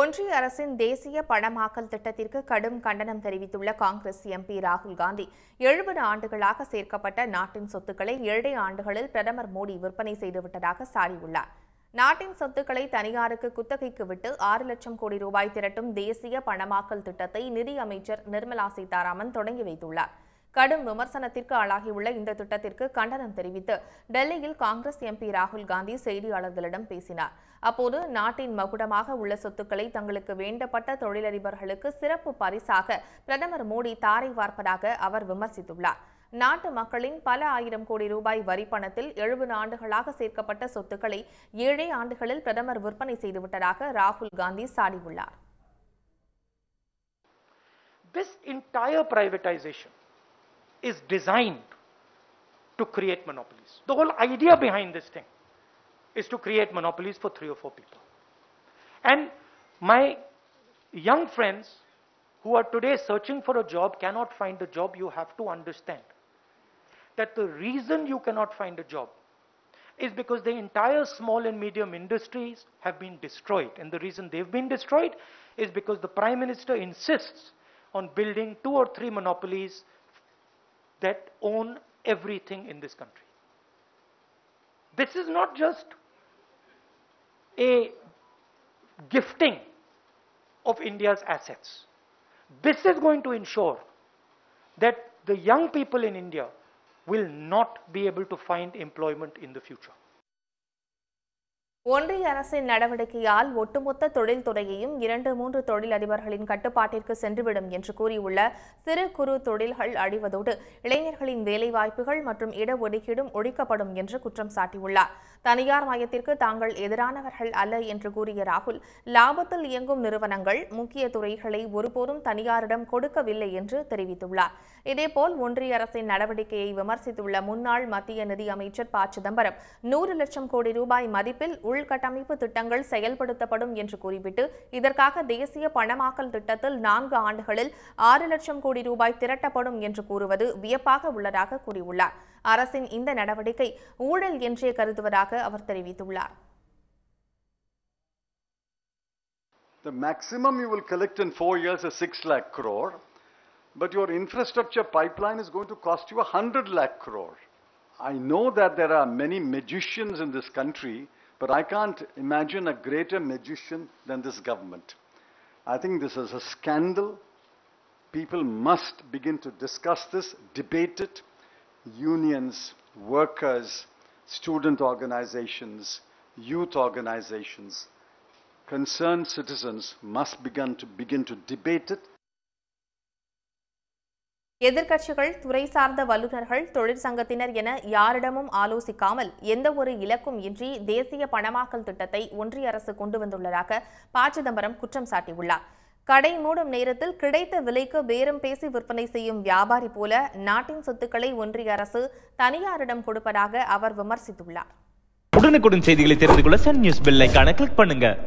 ஒன்றிய அரசின் தேசிய பணமாக்கல் திட்டத்திற்கு கடும் கண்டனம் தெரிவித்துள்ள காங்கிரஸ் எம்பி ராகுல் காந்தி எழுபது ஆண்டுகளாக சேர்க்கப்பட்ட நாட்டின் சொத்துக்களை ஏழை ஆண்டுகளில் பிரதமர் மோடி விற்பனை செய்துவிட்டதாக சாடியுள்ளார் நாட்டின் சொத்துக்களை தனியாருக்கு குத்தகைக்கு விட்டு ஆறு லட்சம் கோடி ரூபாய் திரட்டும் தேசிய பணமாக்கல் திட்டத்தை நிதி அமைச்சர் நிர்மலா சீதாராமன் தொடங்கி வைத்துள்ளார் கடும் விமர்சனத்திற்கு ஆளாகியுள்ள இந்த திட்டத்திற்கு கண்டனம் தெரிவித்து டெல்லியில் காங்கிரஸ் எம்பி ராகுல் காந்தி செய்தியாளர்களிடம் பேசினார் அப்போது நாட்டின் மகுடமாக உள்ள சொத்துக்களை தங்களுக்கு வேண்டப்பட்ட தொழிலதிபர்களுக்கு சிறப்பு பரிசாக பிரதமர் மோடி தாரை வார்ப்பதாக அவர் விமர்சித்துள்ளார் நாட்டு மக்களின் பல ஆயிரம் கோடி ரூபாய் வரி பணத்தில் எழுபது ஆண்டுகளாக சேர்க்கப்பட்ட சொத்துக்களை ஏழே ஆண்டுகளில் பிரதமர் விற்பனை செய்துவிட்டதாக ராகுல் Gandhi சாடியுள்ளார் This entire privatization is designed to create monopolies. The whole idea behind this thing is to create monopolies for three or four people. And my young friends who are today searching for a job cannot find a job, you have to understand that the reason you cannot find a job is because the entire small and medium industries have been destroyed. And the reason they've been destroyed is because the Prime Minister insists on building two or three monopolies that own everything in this country. This is not just a gifting of India's assets. This is going to ensure that the young people in India will not be able to find employment in the future. ஒன்றிய அரசின் நடவடிக்கையால் ஒட்டுமொத்த தொழில்துறையையும் இரண்டு மூன்று அதிபர்களின் கட்டுப்பாட்டிற்கு சென்றுவிடும் என்று கூறியுள்ள சிறு குறு தொழில்கள் அழிவதோடு இளைஞர்களின் வேலைவாய்ப்புகள் மற்றும் இடஒதுக்கீடும் ஒழிக்கப்படும் என்று குற்றம் சாட்டியுள்ளார் தனியார் மையத்திற்கு தாங்கள் எதிரானவர்கள் அல்ல என்று கூறிய ராகுல் லாபத்தில் இயங்கும் நிறுவனங்கள் முக்கிய துறைகளை ஒருபோதும் தனியாரிடம் கொடுக்கவில்லை என்று தெரிவித்துள்ளார் இதேபோல் ஒன்றிய அரசின் நடவடிக்கையை விமர்சித்துள்ள முன்னாள் மத்திய நிதி அமைச்சர் ப சிதம்பரம் நூறு லட்சம் கோடி ரூபாய் மதிப்பில் உள்கட்டமைப்பு திட்டங்கள் செயல்படுத்தப்படும் என்று குறிப்பிட்டு இதற்காக தேசிய பணமாக்கல் திட்டத்தில் நான்கு ஆண்டுகளில் ஆறு லட்சம் கோடி ரூபாய் திரட்டப்படும் என்று கூறுவது வியப்பாக உள்ளதாக கூறியுள்ளார் அரசின் இந்த நடவடிக்கை ஊழல் என்றே கருதுவதாக அவர் தெரிவித்துள்ளார் The maximum you will collect in four years is 6 lakh crore, but your infrastructure pipeline is going to cost you 100 lakh crore. I know that there are many magicians in this country But I can't imagine a greater magician than this government. I think this is a scandal. People must begin to discuss this, debate it. Unions, workers, student organizations, youth organizations, concerned citizens must begin to begin to debate it எதிர்க்கட்சிகள் துறை சார்ந்த வல்லுநர்கள் தொழிற்சங்கத்தினர் என யாரிடமும் ஆலோசிக்காமல் எந்த ஒரு இலக்கும் இன்றி தேசிய பணமாக்கல் திட்டத்தை ஒன்றிய அரசு கொண்டு வந்துள்ளதாக ப சிதம்பரம் குற்றம் சாட்டியுள்ளார் கடை மூடும் நேரத்தில் கிடைத்த விலைக்கு பேரம் பேசி விற்பனை செய்யும் வியாபாரி போல நாட்டின் சொத்துக்களை ஒன்றிய அரசு தனியாரிடம் கொடுப்பதாக அவர் விமர்சித்துள்ளார் உடனுக்குடன் செய்திகளை தெரிந்து கொள்ள சன் நியூஸ் கிளிக் பண்ணுங்க